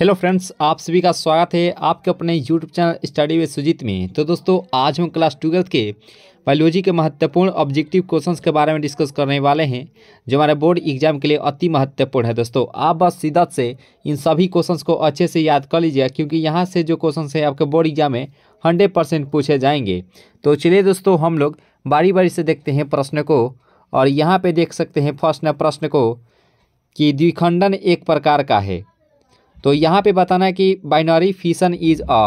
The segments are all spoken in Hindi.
हेलो फ्रेंड्स आप सभी का स्वागत है आपके अपने YouTube channel study with Sujeet में तो दोस्तों आज हम क्लास ट्वेल्थ के बायोलॉजी के महत्वपूर्ण ऑब्जेक्टिव क्वेश्चंस के बारे में डिस्कस करने वाले हैं जो हमारे बोर्ड एग्जाम के लिए अति महत्वपूर्ण है दोस्तों आप बस सीधा से इन सभी क्वेश्चंस को अच्छे से याद कर लीजिए क्योंकि यहाँ से जो क्वेश्चन है आपके बोर्ड एग्जाम में हंड्रेड परसेंट पूछे जाएंगे तो चलिए दोस्तों हम लोग बारी बारी से देखते हैं प्रश्न को और यहाँ पर देख सकते हैं फर्स्ट प्रश्न को कि द्विखंडन एक प्रकार का है तो यहाँ पे बताना है कि binary fission is a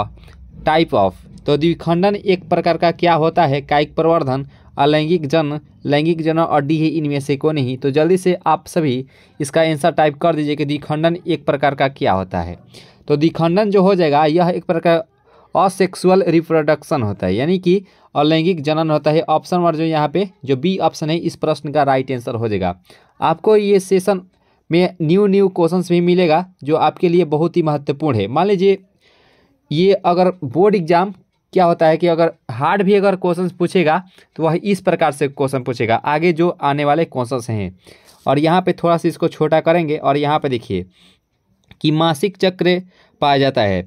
type of तो द्विखंडन एक प्रकार का क्या होता है कायिक प्रवर्धन अलैंगिक जन लैंगिक जन और डी है इनमें से को नहीं तो जल्दी से आप सभी इसका आंसर टाइप कर दीजिए कि द्विखंडन एक प्रकार का क्या होता है तो द्विखंडन जो हो जाएगा यह एक प्रकार असेक्सुअल रिप्रोडक्शन होता है यानी कि अलैंगिक जनन होता है ऑप्शन और जो यहाँ पे जो बी ऑप्शन है इस प्रश्न का राइट आंसर हो जाएगा आपको ये सेशन में न्यू न्यू क्वेश्चंस भी मिलेगा जो आपके लिए बहुत ही महत्वपूर्ण है मान लीजिए ये अगर बोर्ड एग्जाम क्या होता है कि अगर हार्ड भी अगर क्वेश्चन पूछेगा तो वह इस प्रकार से क्वेश्चन पूछेगा आगे जो आने वाले क्वेश्चन हैं और यहाँ पे थोड़ा सा इसको छोटा करेंगे और यहाँ पे देखिए कि मासिक चक्र पाया जाता है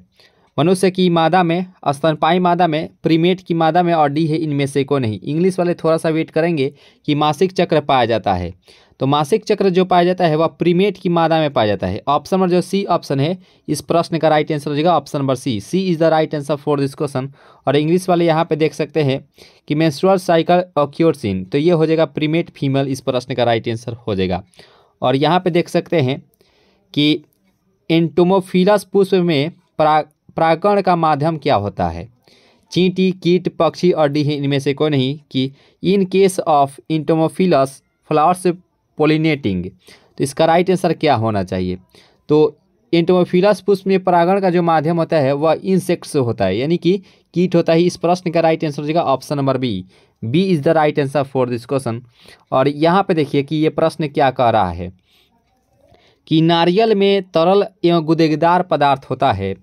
मनुष्य की मादा में स्तनपाई मादा में प्रीमेट की मादा में और डी है इनमें से को नहीं इंग्लिश वाले थोड़ा सा वेट करेंगे कि मासिक चक्र पाया जाता है तो मासिक चक्र जो पाया जाता है वह प्रीमेट की मादा में पाया जाता है ऑप्शन नंबर जो सी ऑप्शन है इस प्रश्न का राइट आंसर हो जाएगा option number C C is the right answer for this question और इंग्लिश वाले यहाँ पे देख सकते हैं कि मेंस्ट्रुअल साइकिल ऑक्योर्स इन तो ये हो जाएगा प्रीमेट फीमेल इस प्रश्न का राइट आंसर हो जाएगा और यहाँ पर देख सकते हैं कि एंटोमोफिलस पुष्प में पराग परागण का माध्यम क्या होता है चींटी कीट पक्षी और डीह इनमें से कोई नहीं कि in case of entomophilous flowers pollinating तो इसका राइट आंसर क्या होना चाहिए तो इंटोमोफिलस पुष्प में परागण का जो माध्यम होता है वह इंसेक्ट्स होता है यानी कि कीट होता है इस प्रश्न का राइट आंसर हो जाएगा option number B B is the right answer for this question और यहाँ पे देखिए कि ये प्रश्न क्या कह रहा है कि नारियल में तरल एवं गुदेगदार पदार्थ होता है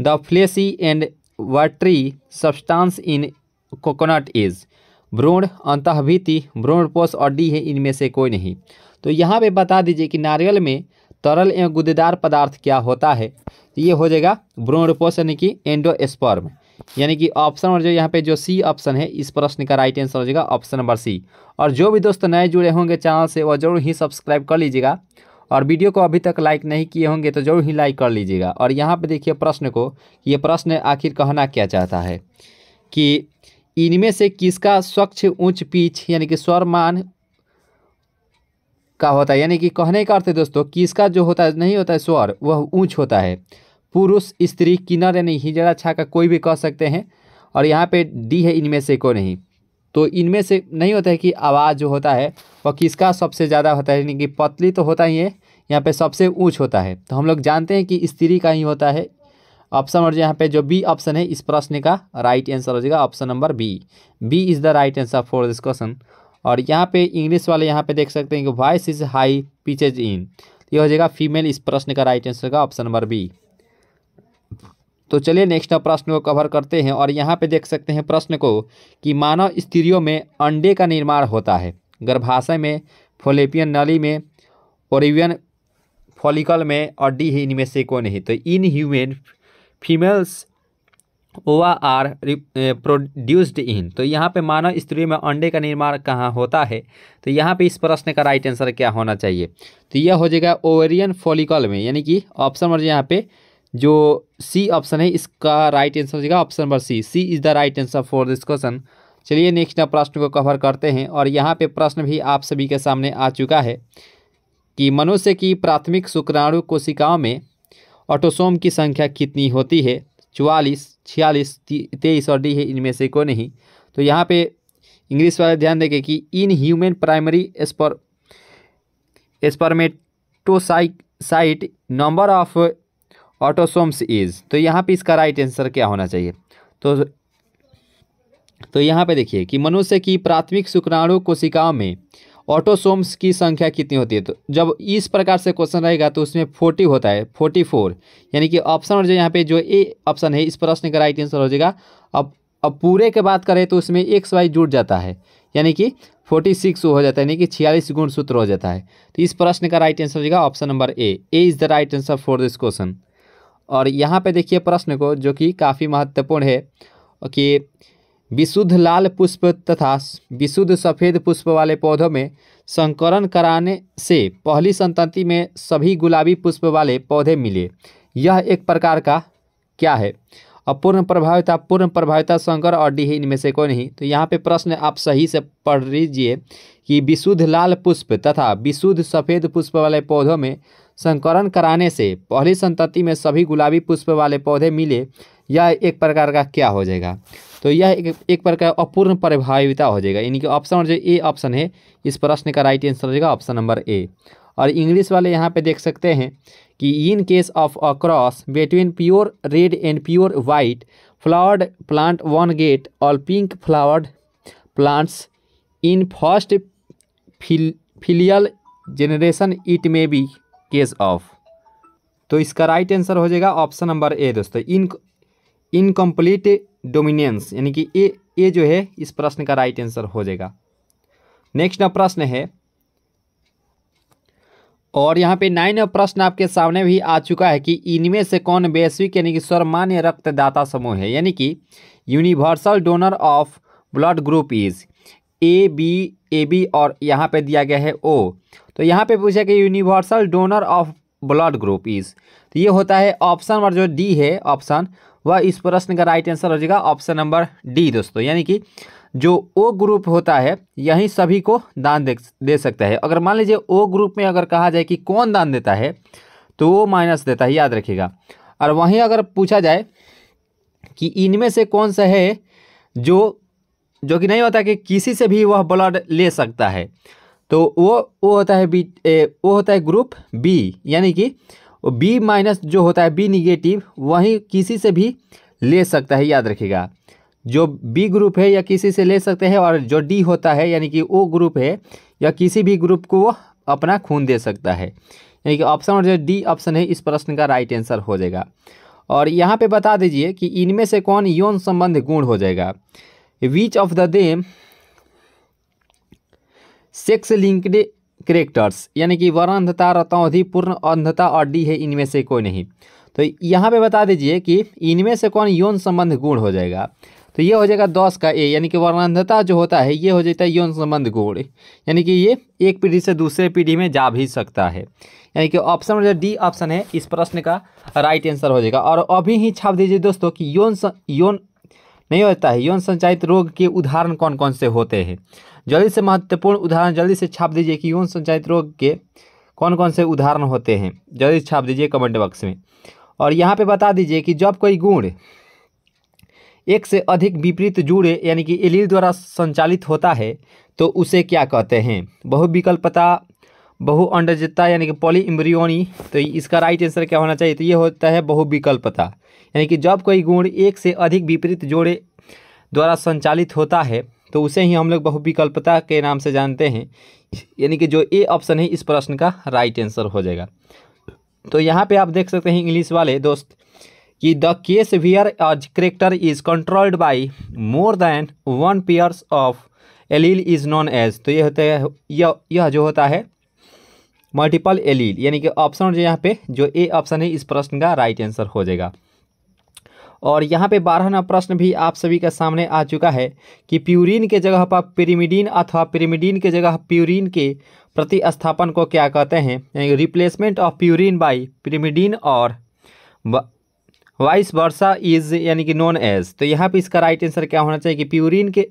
the fleshy and watery substance in coconut is भ्रूण भ्रूण भ्रूणपोष और डी है इनमें से कोई नहीं तो यहाँ पे बता दीजिए कि नारियल में तरल एवं गुदेदार पदार्थ क्या होता है तो ये हो जाएगा भ्रूणपोष यानी कि एंडोस्पर्म यानी कि ऑप्शन और जो यहाँ पे जो सी ऑप्शन है इस प्रश्न का राइट आंसर हो जाएगा ऑप्शन नंबर सी और जो भी दोस्त नए जुड़े होंगे चैनल से वह जरूर ही सब्सक्राइब कर लीजिएगा और वीडियो को अभी तक लाइक नहीं किए होंगे तो जरूर ही लाइक कर लीजिएगा और यहाँ पे देखिए प्रश्न को ये प्रश्न आखिर कहना क्या चाहता है कि इनमें से किसका स्वच्छ ऊंच पीछ यानी कि स्वरमान का होता है यानी कि कहने का अर्थ है दोस्तों किसका जो होता है नहीं होता है स्वर वह ऊँच होता है पुरुष स्त्री किन्नर यानी हिजड़ा छा का कोई भी कह सकते हैं और यहाँ पे डी है इनमें से को नहीं तो इनमें से नहीं होता है कि आवाज़ जो होता है वह किसका सबसे ज़्यादा होता है यानी कि पतली तो होता ही है यहाँ पे सबसे ऊँच होता है तो हम लोग जानते हैं कि स्त्री का ही होता है ऑप्शन और यहाँ पे जो बी ऑप्शन है इस प्रश्न का राइट आंसर हो जाएगा option number B B is the right answer for this question और यहाँ पे इंग्लिश वाले यहाँ पे देख सकते हैं कि voice is high pitches in ये हो जाएगा फीमेल इस प्रश्न का राइट आंसर होगा ऑप्शन नंबर बी तो चलिए नेक्स्ट प्रश्न को कवर करते हैं और यहाँ पे देख सकते हैं प्रश्न को कि मानव स्त्रियों में अंडे का निर्माण होता है गर्भाशय में फोलेपियन नली में ओरिवियन फॉलिकल में और डी है इनमें से कौन है तो in human females ova are produced in तो यहाँ पे मानव स्त्रियों में अंडे का निर्माण कहाँ होता है तो यहाँ पे इस प्रश्न का राइट आंसर क्या होना चाहिए तो यह हो जाएगा ओवेरियन फॉलिकल में यानी कि ऑप्शन नंबर यहाँ पे जो सी ऑप्शन है इसका राइट आंसर हो जाएगा option number C C is the right answer for this question चलिए नेक्स्ट प्रश्न को कवर करते हैं और यहाँ पे प्रश्न भी आप सभी के सामने आ चुका है कि मनुष्य की प्राथमिक शुक्राणु कोशिकाओं में ऑटोसोम की संख्या कितनी होती है चवालीस छियालीस तेईस और डी है इनमें से को नहीं तो यहाँ पे इंग्लिश वाले ध्यान देंगे कि इन ह्यूमन प्राइमरी एस्पर spermatocyte number of autosomes is तो यहाँ पे इसका राइट आंसर क्या होना चाहिए तो तो यहाँ पे देखिए कि मनुष्य की प्राथमिक शुक्राणु कोशिकाओं में ऑटोसोम्स की संख्या कितनी होती है तो जब इस प्रकार से क्वेश्चन रहेगा तो उसमें फोर्टी होता है फोर्टी फोर यानी कि ऑप्शन और जो यहाँ पे जो ए ऑप्शन है इस प्रश्न का राइट आंसर हो जाएगा अब अब पूरे के बात करें तो उसमें एक सवाई जुड़ जाता है यानी कि फोर्टी सिक्स हो जाता है यानी कि छियालीस गुण सूत्र हो जाता है तो इस प्रश्न का राइट आंसर हो जाएगा option number A A is the right answer for this question और यहाँ पे देखिए प्रश्न को जो कि काफ़ी महत्वपूर्ण है कि विशुद्ध लाल पुष्प तथा विशुद्ध सफ़ेद पुष्प वाले पौधों में संकरण कराने से पहली संतति में सभी गुलाबी पुष्प वाले पौधे मिले यह एक प्रकार का क्या है अपूर्ण प्रभाविता पूर्ण प्रभाविता संकर और डीही इनमें से कोई नहीं तो यहाँ पे प्रश्न आप सही से पढ़ लीजिए कि विशुद्ध लाल पुष्प तथा विशुद्ध सफ़ेद पुष्प वाले पौधों में संकरण कराने से पहली संतति में सभी गुलाबी पुष्प वाले पौधे मिले यह एक प्रकार का क्या हो जाएगा तो यह एक, एक प्रकार अपूर्ण प्रभाविता हो जाएगा यानी कि ऑप्शन जो ए ऑप्शन है इस प्रश्न का राइट आंसर हो जाएगा ऑप्शन नंबर ए और इंग्लिश वाले यहाँ पे देख सकते हैं कि in case of a cross between pure red and pure white flowered plant one get और pink flowered plants in first फिल filial generation it may be case of तो इसका राइट आंसर हो जाएगा ऑप्शन नंबर ए दोस्तों इन इनकम्प्लीट डोमिनेंस यानी कि ए ए जो है इस प्रश्न का राइट आंसर हो जाएगा नेक्स्ट प्रश्न है और यहाँ पे नाइन प्रश्न आपके सामने भी आ चुका है कि इनमें से कौन वैश्विक यानी कि सर्वमान्य रक्तदाता समूह है यानी कि universal donor of blood group is A B A B और यहाँ पे दिया गया है ओ तो यहाँ पे पूछा कि universal donor of blood group is तो ये होता है ऑप्शन नंबर जो डी है ऑप्शन वह इस प्रश्न का राइट आंसर हो जाएगा ऑप्शन नंबर डी दोस्तों यानी कि जो ओ ग्रुप होता है यही सभी को दान दे, दे सकता है अगर मान लीजिए ओ ग्रुप में अगर कहा जाए कि कौन दान देता है तो वो माइनस देता है याद रखिएगा और वहीं अगर पूछा जाए कि इनमें से कौन सा है जो जो कि नहीं होता कि किसी से भी वह ब्लड ले सकता है तो वो वो होता है बी ए, वो होता है ग्रुप बी यानी कि बी माइनस जो होता है बी निगेटिव वही किसी से भी ले सकता है याद रखिएगा जो बी ग्रुप है या किसी से ले सकते हैं और जो डी होता है यानी कि ओ ग्रुप है या किसी भी ग्रुप को वह अपना खून दे सकता है यानी कि ऑप्शन और जो डी ऑप्शन है इस प्रश्न का राइट आंसर हो जाएगा और यहाँ पे बता दीजिए कि इनमें से कौन यौन संबंध गुण हो जाएगा which of the them sex linked characters यानी कि वर्ण अंधता रतौधि पूर्ण अंधता और डी है इनमें से कोई नहीं तो यहाँ पे बता दीजिए कि इनमें से कौन यौन संबंध गुण हो जाएगा तो ये हो जाएगा दस का ए यानी कि वर्णांधता जो होता है ये हो जाता है यौन संबंध गुण यानी कि ये एक पीढ़ी से दूसरे पीढ़ी में जा भी सकता है यानी कि ऑप्शन जो डी ऑप्शन है इस प्रश्न का राइट आंसर हो जाएगा और अभी ही छाप दीजिए दोस्तों कि यौन यौन नहीं होता है यौन संचारित रोग के उदाहरण कौन कौन से होते हैं जल्दी से महत्वपूर्ण उदाहरण जल्दी से छाप दीजिए कि यौन संचायित रोग के कौन कौन से उदाहरण होते हैं जल्दी छाप दीजिए कमेंट बॉक्स में और यहाँ पे बता दीजिए कि जब कोई गुण एक से अधिक विपरीत जुड़े यानी कि एलील द्वारा संचालित होता है तो उसे क्या कहते हैं बहुविकल्पता बहुअंडजता यानी कि पॉली इम्ब्रियोनी तो इसका राइट आंसर क्या होना चाहिए तो ये होता है बहुविकल्पता यानी कि जब कोई गुण एक से अधिक विपरीत जोड़े द्वारा संचालित होता है तो उसे ही हम लोग बहुविकल्पता के नाम से जानते हैं यानी कि जो ए ऑप्शन है इस प्रश्न का राइट आंसर हो जाएगा तो यहाँ पर आप देख सकते हैं इंग्लिश वाले दोस्त कि the case where a character is controlled by more than one pairs of allele is known as तो ये होता है यह यह जो होता है मल्टीपल एलील e यानी कि ऑप्शन जो यहाँ पे जो ए ऑप्शन है इस प्रश्न का राइट आंसर हो जाएगा और यहाँ पे बारहवा प्रश्न भी आप सभी के सामने आ चुका है कि प्यूरिन के जगह पर पिरीमिडीन अथवा पिरीमिडीन के जगह प्यूरिन के प्रतिस्थापन को क्या कहते हैं यानी replacement of purine by pyrimidine और वाइस वर्षा इज यानी कि नॉन एज तो यहाँ पे इसका राइट आंसर क्या होना चाहिए कि प्यूरिन के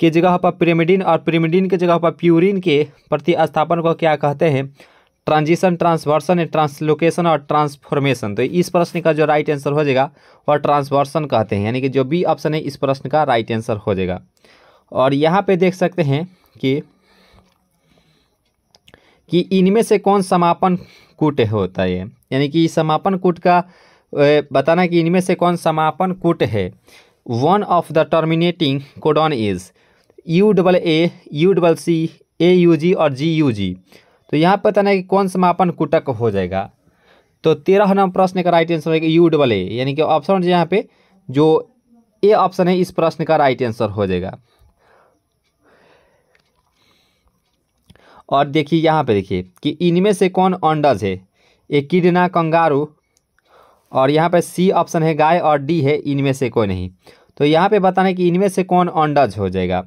के जगह पर पिरेमिडिन और पिरेमिडिन के जगह पर प्यूरिन के प्रतिस्थापन को क्या कहते हैं ट्रांजिशन ट्रांसवर्सन ट्रांसलोकेशन और ट्रांसफॉर्मेशन तो इस प्रश्न का जो राइट आंसर हो जाएगा वह ट्रांसवर्सन कहते हैं यानी कि जो बी ऑप्शन है इस प्रश्न का राइट आंसर हो जाएगा और यहाँ पे देख सकते हैं कि कि इनमें से कौन समापन कूट होता है यानी कि समापन कूट का बताना कि इनमें से कौन समापन कूट है one of the terminating codon is U double A U double C A U G और जी यू जी तो यहाँ पर बताना है कि कौन समापन कुटक हो जाएगा तो तेरह नंबर प्रश्न का राइट आंसर होगा यू डबल ए यानी कि ऑप्शन यहाँ पे जो ए ऑप्शन है इस प्रश्न का राइट आंसर हो जाएगा और देखिए यहाँ पे देखिए कि इनमें से कौन अंडज है एक किडना कंगारू और यहाँ पे सी ऑप्शन है गाय और डी है इनमें से कोई नहीं तो यहाँ पे बताना है कि इनमें से कौन ऑनडज हो जाएगा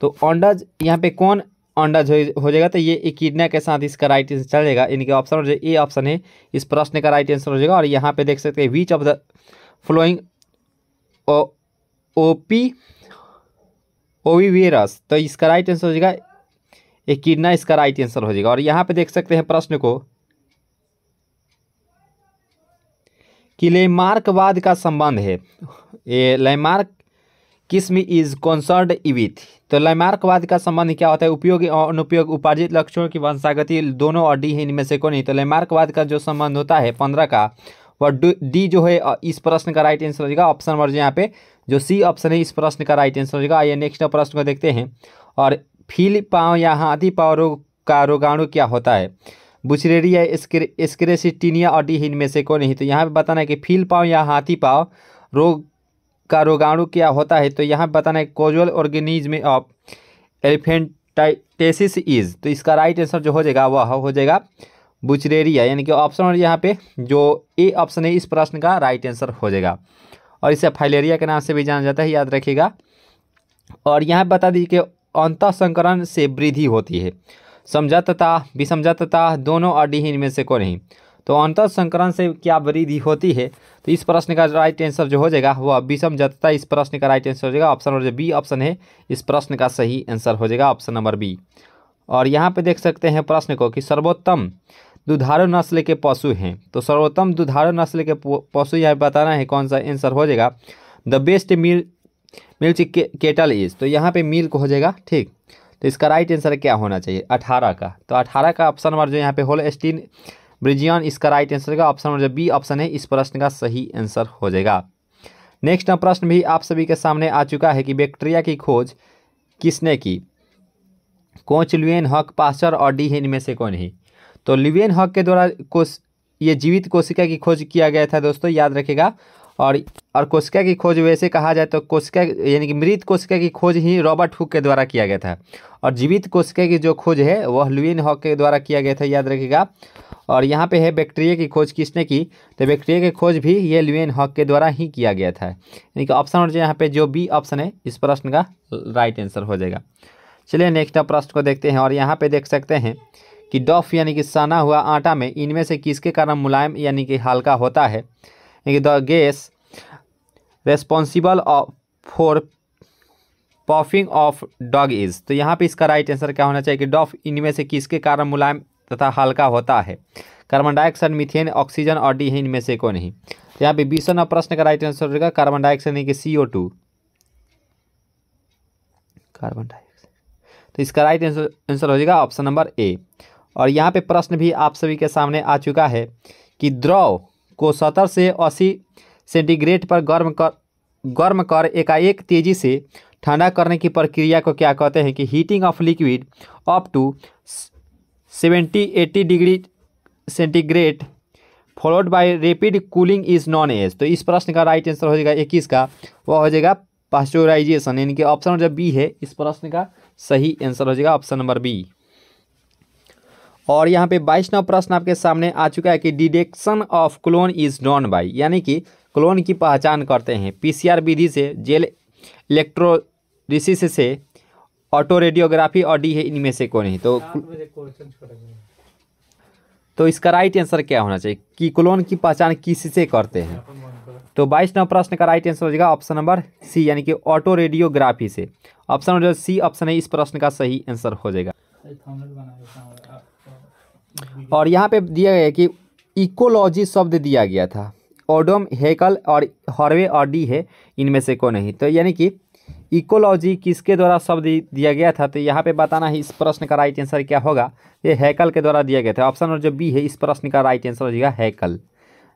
तो ऑनडज यहाँ पे कौन अंडा हो जाएगा तो ये इकिडना के साथ इसका राइट आंसर चल जाएगा इनके ऑप्शन हो ए ऑप्शन है इस प्रश्न का राइट आंसर हो जाएगा और यहाँ पे देख सकते हैं which of the following O P oviparous तो इसका राइट आंसर हो जाएगा इकिडना इसका राइट आंसर हो जाएगा और यहाँ पे देख सकते हैं प्रश्न को कि लेमार्कवाद का संबंध है ये लेमार्क किस्म इज कॉन्सर्ड इविथ तो लैमार्कवाद का संबंध क्या होता है उपयोग और अनुपयोग उपार्जित लक्षणों की वंशागति दोनों और डी है इनमें से कोई नहीं तो लैमार्कवाद का जो संबंध होता है पंद्रह का वह डी जो है इस प्रश्न का राइट आंसर हो जाएगा ऑप्शन नंबर यहाँ पे जो सी ऑप्शन है इस प्रश्न का राइट आंसर हो जाएगा आइए नेक्स्ट प्रश्न को देखते हैं और फील पाँव या हाथी पाँव रोग का रोगाणु क्या होता है बुचरेरिया स्क्रेसिटीनिया और डीहीन में से कौन नहीं तो यहाँ पे बताना है कि फील पाव या हाथी पाव रोग का रोगाणु क्या होता है तो यहाँ पे बताना है causal organism of elephantiasis is तो इसका राइट आंसर जो हो जाएगा वह हो जाएगा बुचरेरिया यानी कि ऑप्शन यहाँ पे जो ए ऑप्शन है इस प्रश्न का राइट आंसर हो जाएगा और इसे फाइलेरिया के नाम से भी जाना जाता है याद रखिएगा और यहाँ बता दीजिए कि अंत संकरण से वृद्धि होती है समझा तथा विसमझा तथा दोनों और डिहीन में से को नहीं तो अंतर संकरण से क्या वृद्धि होती है तो इस प्रश्न का राइट आंसर जो हो जाएगा वह विषम जतता इस प्रश्न का राइट आंसर हो जाएगा ऑप्शन नंबर जो बी ऑप्शन है इस प्रश्न का सही आंसर हो जाएगा ऑप्शन नंबर बी और यहाँ पे देख सकते हैं प्रश्न को कि सर्वोत्तम दुधारू नस्ल के पशु हैं तो सर्वोत्तम दुधारू नस्ल के पशु यहाँ बताना है कौन सा आंसर हो जाएगा द बेस्ट मिल मिल्च केटल इज तो यहाँ पे मिल्क हो जाएगा ठीक तो इसका राइट आंसर क्या होना चाहिए अठारह का तो अठारह का ऑप्शन नंबर जो यहाँ पे होल स्टीन ब्रिजियन इसका राइट आंसर का ऑप्शन नंबर जो बी ऑप्शन है इस प्रश्न का सही आंसर हो जाएगा नेक्स्ट प्रश्न भी आप सभी के सामने आ चुका है कि बैक्टीरिया की खोज किसने की कोच ल्यूएन हक पास्चर और डी हेन में से कौन ही तो ल्यूएन हक के द्वारा कोश ये जीवित कोशिका की खोज किया गया था दोस्तों याद रखेगा और और कोशिका की खोज वैसे कहा जाए तो कोशिका यानी कि मृत कोशिका की खोज ही रॉबर्ट हुक के द्वारा किया गया था और जीवित कोशिका की जो खोज है वह लुइन हॉक के द्वारा किया गया था याद रखिएगा और यहाँ पे है बैक्टीरिया की खोज किसने की तो बैक्टीरिया की खोज भी ये लुइन हॉक के द्वारा ही किया गया था यानी कि ऑप्शन और जो यहाँ पर जो बी ऑप्शन है इस प्रश्न का राइट आंसर हो जाएगा चलिए नेक्स्ट प्रश्न को देखते हैं और यहाँ पर देख सकते हैं कि डॉफ यानी कि सना हुआ आटा में इनमें से किसके कारण मुलायम यानी कि हल्का होता है the gas responsible for puffing of dough is तो यहाँ पे इसका राइट आंसर क्या होना चाहिए कि डॉफ इनमें से किसके कारण मुलायम तथा हल्का होता है कार्बन डाइऑक्साइड मिथेन ऑक्सीजन और डी है इनमें से को नहीं तो यहाँ पे बीसों नंबर प्रश्न का राइट आंसर होगा कार्बन डाइऑक्साइड नहीं कि C O two carbon dioxide तो इसका राइट आंसर हो जाएगा ऑप्शन नंबर ए और यहाँ पे प्रश्न भी आप सभी के सामने आ चुका है कि द्रव को सत्तर से अस्सी सेंटीग्रेड पर गर्म कर गर्म कर एकाएक तेज़ी से ठंडा करने की प्रक्रिया को क्या कहते हैं कि heating of liquid up to seventy eighty degree centigrade followed by rapid cooling is known as तो इस प्रश्न का राइट आंसर हो जाएगा इक्कीस का वह हो जाएगा पास्चुराइजेशन यानी कि ऑप्शन नंबर बी है इस प्रश्न का सही आंसर हो जाएगा ऑप्शन नंबर बी और यहाँ पे बाईस नव प्रश्न आपके सामने आ चुका है कि detection of clone is done by यानी कि क्लोन की पहचान करते हैं पीसीआर विधि से जेल इलेक्ट्रोलिसिस से ऑटो रेडियोग्राफी और डी है इनमें से कौन है तो तो इसका राइट आंसर क्या होना चाहिए कि क्लोन की पहचान किससे करते हैं तो बाईस नव प्रश्न का राइट आंसर हो जाएगा ऑप्शन नंबर सी यानी कि ऑटो रेडियोग्राफी से ऑप्शन नंबर सी ऑप्शन है इस प्रश्न का सही आंसर हो जाएगा और यहाँ पे दिया गया कि इकोलॉजी शब्द दिया गया था ओडोम हेकल और हॉर्वे और डी है इनमें से को नहीं तो यानी कि इकोलॉजी किसके द्वारा शब्द दिया गया था तो यहाँ पे बताना है इस प्रश्न का राइट आंसर क्या होगा ये हैकल के द्वारा दिया गया था ऑप्शन नंबर जो बी है इस प्रश्न का राइट आंसर हो जाएगा Haeckel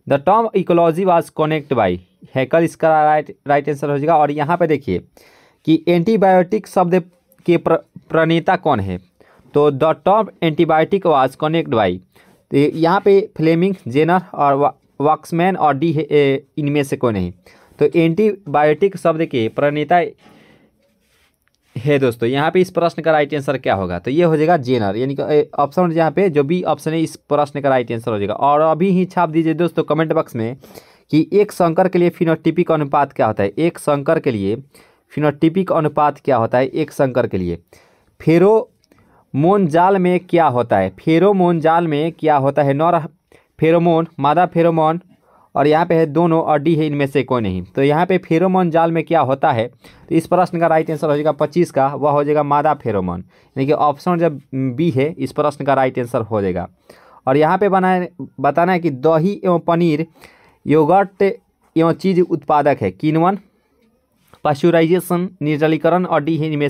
the term ecology was connect by Haeckel इसका राइट राइट आंसर हो जाएगा और यहाँ पे देखिए कि एंटीबायोटिक शब्द के प्र, प्रणेता कौन है तो the top antibiotic was connect by तो यहाँ पे फ्लेमिंग जेनर और वॉक्समैन और डी इनमें से कोई नहीं तो एंटीबायोटिक शब्द के प्रणेता है दोस्तों यहाँ पे इस प्रश्न का राइट आंसर क्या होगा तो ये हो जाएगा जेनर यानी कि ऑप्शन यहाँ पे जो बी ऑप्शन है इस प्रश्न का राइट आंसर हो जाएगा और अभी ही छाप दीजिए दोस्तों कमेंट बॉक्स में कि एक शंकर के लिए फिनोटिपिक अनुपात क्या होता है एक शंकर के लिए फिनोटिपिक अनुपात क्या होता है एक शंकर के लिए फेरो मोन जाल में क्या होता है फेरोमोन जाल में क्या होता है नौ फेरोमोन मादा फेरोमोन और यहाँ पे है दोनों और डी है इनमें से कोई नहीं तो यहाँ पे फेरोमोन जाल में क्या होता है तो इस प्रश्न का राइट आंसर हो जाएगा पच्चीस का वह हो जाएगा मादा फेरोमोन यानी कि ऑप्शन जब बी है इस प्रश्न का राइट आंसर हो जाएगा और यहाँ पे बना बताना है कि दही एवं पनीर योगर्ट एवं चीज़ उत्पादक है किनवन पाश्चुराइजेशन निर्जलीकरण और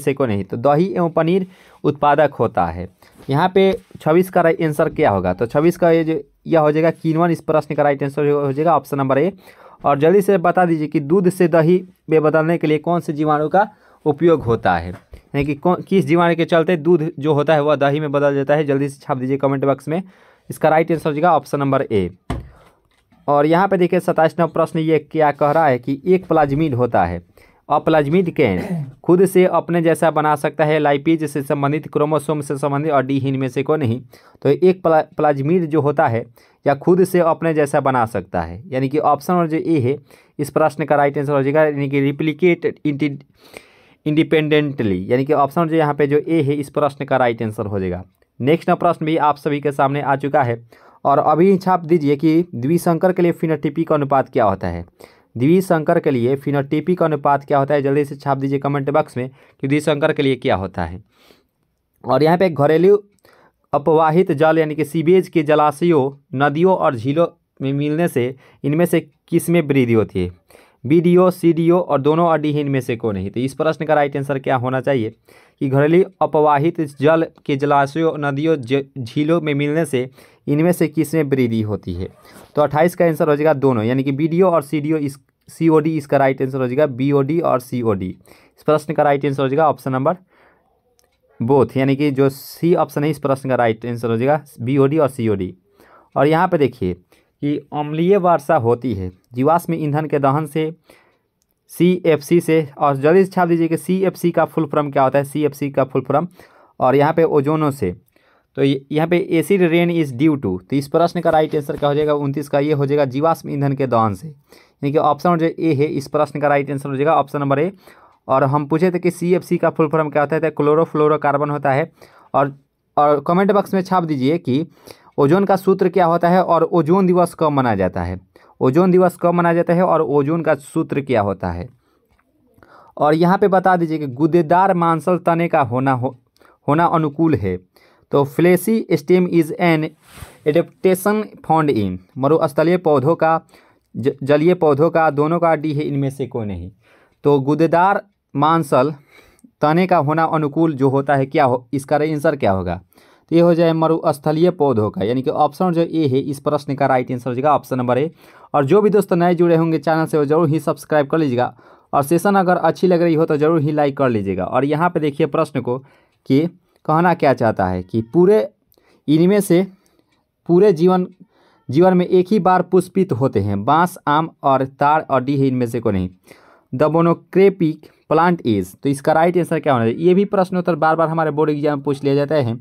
से को नहीं तो दही एवं पनीर उत्पादक होता है यहाँ पे छब्बीस का राइट आंसर क्या होगा तो छब्बीस का ये जो यह हो जाएगा कीनवन इस प्रश्न का राइट आंसर हो जाएगा ऑप्शन नंबर ए और जल्दी से बता दीजिए कि दूध से दही में बदलने के लिए कौन से जीवाणु का उपयोग होता है यानी कि कौन किस जीवाणु के चलते दूध जो होता है वह दही में बदल जाता है जल्दी से छाप दीजिए कमेंट बॉक्स में इसका राइट आंसर हो जाएगा ऑप्शन नंबर ए और यहाँ पे देखिए सताइस नंबर प्रश्न ये क्या कह रहा है कि एक प्लाज्मिड होता है अपलाज्मिड कैन खुद से अपने जैसा बना सकता है लाइपीज से संबंधित क्रोमोसोम से संबंधित और डी में से को नहीं तो एक प्ला, प्लाज्मिड जो होता है या खुद से अपने जैसा बना सकता है यानी कि ऑप्शन और जो ए है इस प्रश्न का राइट आंसर हो जाएगा यानी कि रिप्लीकेट इंडिपेंडेंटली यानी कि ऑप्शन जो यहाँ पे जो ए है इस प्रश्न का राइट आंसर हो जाएगा नेक्स्ट प्रश्न भी आप सभी के सामने आ चुका है और अभी छाप दीजिए कि द्विशंकर के लिए फिनोटिपिक अनुपात क्या होता है द्विशंकर के लिए फिनोटिपिक अनुपात क्या होता है जल्दी से छाप दीजिए कमेंट बॉक्स में कि द्विशंकर के लिए क्या होता है और यहाँ पे घरेलू अपवाहित जल यानी कि सीवेज के जलाशयों नदियों और झीलों में मिलने से इनमें से किस में वृद्धि होती है B D O C D O और दोनों अड्डी ही इनमें से को नहीं तो इस प्रश्न का राइट आंसर क्या होना चाहिए कि घरेलू अपवाहित जल के जलाशयों नदियों झीलों में मिलने से इनमें से किस में वृद्धि होती है तो अट्ठाईस का आंसर हो जाएगा दोनों यानी कि बी और सी इस सी ओ डी इसका राइट आंसर हो जाएगा बी ओ डी और सी ओ डी इस प्रश्न का राइट आंसर हो जाएगा ऑप्शन नंबर बोथ यानी कि जो सी ऑप्शन है इस प्रश्न का राइट आंसर हो जाएगा बी ओ डी और सी ओ डी और यहाँ पे देखिए कि अम्लीय वर्षा होती है जीवाश्म ईंधन के दहन से सी एफ सी से और जल्दी से छाप दीजिए कि सी एफ सी का फुल फॉर्म क्या होता है सी एफ सी का फुल फॉर्म और यहाँ पे ओजोनों से तो यहाँ पे acid rain is due to तो इस प्रश्न का राइट आंसर क्या हो जाएगा उनतीस का ये हो जाएगा जीवाश्म ईंधन के दौन से यानी कि ऑप्शन जो ए है इस प्रश्न का राइट आंसर हो जाएगा ऑप्शन नंबर ए और हम पूछे थे कि सी का फुल फॉर्म क्या होता है क्लोरोफ्लोरोकार्बन तो होता है और और कमेंट बॉक्स में छाप दीजिए कि ओजोन का सूत्र क्या होता है और ओजोन दिवस कब मनाया जाता है ओजोन दिवस कब मनाया जाता है और ओजोन का सूत्र क्या होता है और यहाँ पे बता दीजिए कि गुदेदार मांसल तने का होना हो, होना अनुकूल है तो fleshy stem is an adaptation found in मरुस्थलीय पौधों का जलीय पौधों का दोनों का डी है इनमें से कोई नहीं तो गुदेदार मांसल तने का होना अनुकूल जो होता है क्या हो इसका आंसर क्या होगा तो ये हो जाए मरुस्थलीय पौधों का यानी कि ऑप्शन जो ए है इस प्रश्न का राइट आंसर हो जाएगा ऑप्शन नंबर ए और जो भी दोस्तों नए जुड़े होंगे चैनल से वो जरूर ही सब्सक्राइब कर लीजिएगा और सेशन अगर अच्छी लग रही हो तो जरूर ही लाइक कर लीजिएगा और यहाँ पर देखिए प्रश्न को कि कहना क्या चाहता है कि पूरे इनमें से पूरे जीवन जीवन में एक ही बार पुष्पित होते हैं बांस आम और तार और डी है इनमें से को नहीं द मोनोक्रेपिक प्लांट इज तो इसका राइट आंसर क्या होना चाहिए ये भी प्रश्नोत्तर बार बार हमारे बोर्ड एग्जाम में पूछ लिया जाता है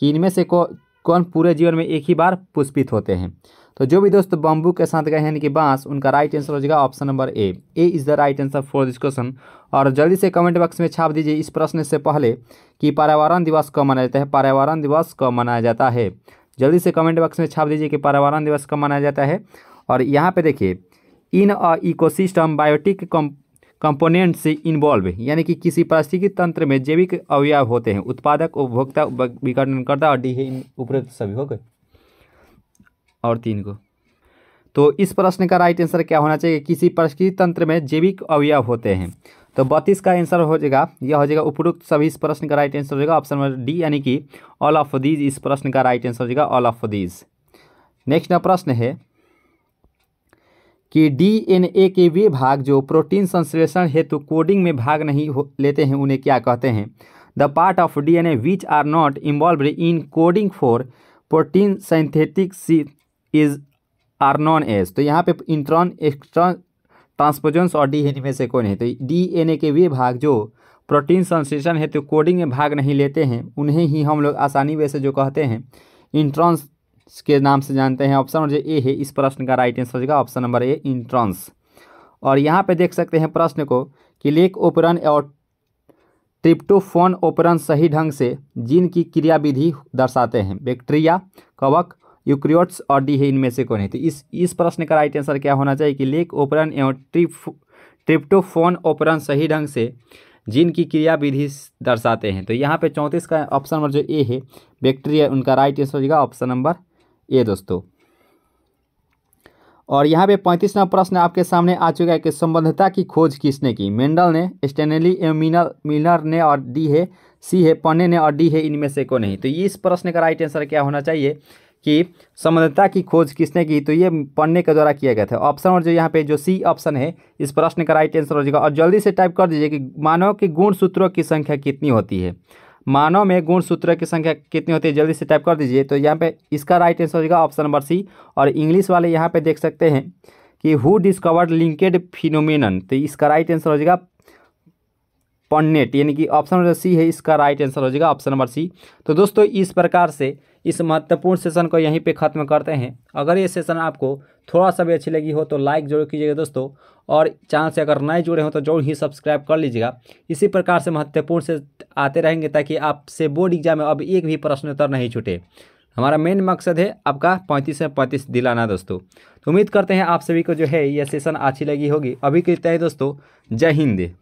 कि इनमें से कौन कौन पूरे जीवन में एक ही बार पुष्पित होते हैं तो जो भी दोस्त बम्बू के साथ गए यानी कि बांस उनका राइट आंसर हो जाएगा option number A A is the right answer for this question और जल्दी से कमेंट बॉक्स में छाप दीजिए इस प्रश्न से पहले कि पर्यावरण दिवस कब मनाया जाता है पर्यावरण दिवस कब मनाया जाता है जल्दी से कमेंट बॉक्स में छाप दीजिए कि पर्यावरण दिवस कब मनाया जाता है और यहाँ पे देखिए in a system biotic component से इन्वॉल्व यानी कि किसी पारिस्थितिक तंत्र में जैविक अवयव होते हैं उत्पादक उपभोक्ता विघटनकर्ता और डी इन उपरोक्त सभी हो गए और तीन को तो इस प्रश्न का राइट आंसर क्या होना चाहिए किसी प्रश्न तंत्र में जैविक अवयव होते हैं तो बत्तीस का आंसर हो जाएगा यह हो जाएगा उपरोक्त सभी इस प्रश्न का राइट आंसर हो जाएगा ऑप्शन नंबर डी यानी कि ऑल ऑफ दीज इस प्रश्न का राइट आंसर हो जाएगा ऑल ऑफ दीज नेक्स्ट प्रश्न है कि डीएनए के वे भाग जो प्रोटीन संश्लेषण हेतु कोडिंग में भाग नहीं हो लेते हैं उन्हें क्या कहते हैं the part of a which are not involve in coding for protein synthetic is are known as तो यहाँ पे इंट्रॉन एक्स्ट्रॉन ट्रांसपोजन्स और डी में से कौन है तो डी के वे भाग जो प्रोटीन संश्लेषण है तो कोडिंग में भाग नहीं लेते हैं उन्हें ही हम लोग आसानी वे से जो कहते हैं इंट्रॉन्स के नाम से जानते हैं ऑप्शन जो ए है इस प्रश्न का राइट आंसर होगा ऑप्शन नंबर ए इंट्रॉन्स और यहाँ पे देख सकते हैं प्रश्न को कि लेक ओपरन और ट्रिप्टोफोन ओपरन सही ढंग से जीन की क्रियाविधि दर्शाते हैं बैक्टीरिया कवक यूक्रियोट्स और डी है इनमें से कौन है तो इस इस प्रश्न का राइट आंसर क्या होना चाहिए कि लेक ओपरन एवं ट्रिप ट्रिप्टोफोन ओपरन सही ढंग से जिनकी क्रियाविधि दर्शाते हैं तो यहाँ पे चौंतीस का ऑप्शन नंबर जो ए है बैक्टीरिया उनका राइट आंसर हो जाएगा ऑप्शन नंबर ए दोस्तों और यहाँ पे पैंतीसवा प्रश्न आपके सामने आ चुका है कि संबंधता की खोज किसने की मेंडल ने स्टेनली मिनर मिलर ने और डी है सी है पन्ने ने और डी है इनमें से कौन है तो इस प्रश्न का राइट आंसर क्या होना चाहिए कि समानता की खोज किसने की तो ये पढ़ने के द्वारा किया गया था ऑप्शन और जो यहाँ पे जो सी ऑप्शन है इस प्रश्न का राइट आंसर हो जाएगा और जल्दी से टाइप कर दीजिए कि मानव के गुण सूत्रों की संख्या कितनी होती है मानव में गुण सूत्रों की संख्या कितनी होती है जल्दी से टाइप कर दीजिए तो यहाँ पर इसका राइट आंसर हो जाएगा ऑप्शन नंबर सी और इंग्लिश वाले यहाँ पर देख सकते हैं कि हु डिस्कवर्ड लिंकेड फिनोमिनन तो इसका राइट आंसर हो जाएगा पन्नेट यानी कि ऑप्शन नंबर सी है इसका राइट आंसर हो जाएगा ऑप्शन नंबर सी तो दोस्तों इस प्रकार से इस महत्वपूर्ण सेशन को यहीं पे ख़त्म करते हैं अगर ये सेशन आपको थोड़ा सा भी अच्छी लगी हो तो लाइक जरूर कीजिएगा दोस्तों और चैनल से अगर नए जुड़े हों तो जरूर ही सब्सक्राइब कर लीजिएगा इसी प्रकार से महत्वपूर्ण से आते रहेंगे ताकि आपसे बोर्ड एग्जाम में अब एक भी प्रश्नोत्तर नहीं छूटे हमारा मेन मकसद है आपका पैंतीस से पैंतीस दिलाना दोस्तों तो उम्मीद करते हैं आप सभी को जो है यह सेशन अच्छी लगी होगी अभी के तय दोस्तों जय हिंद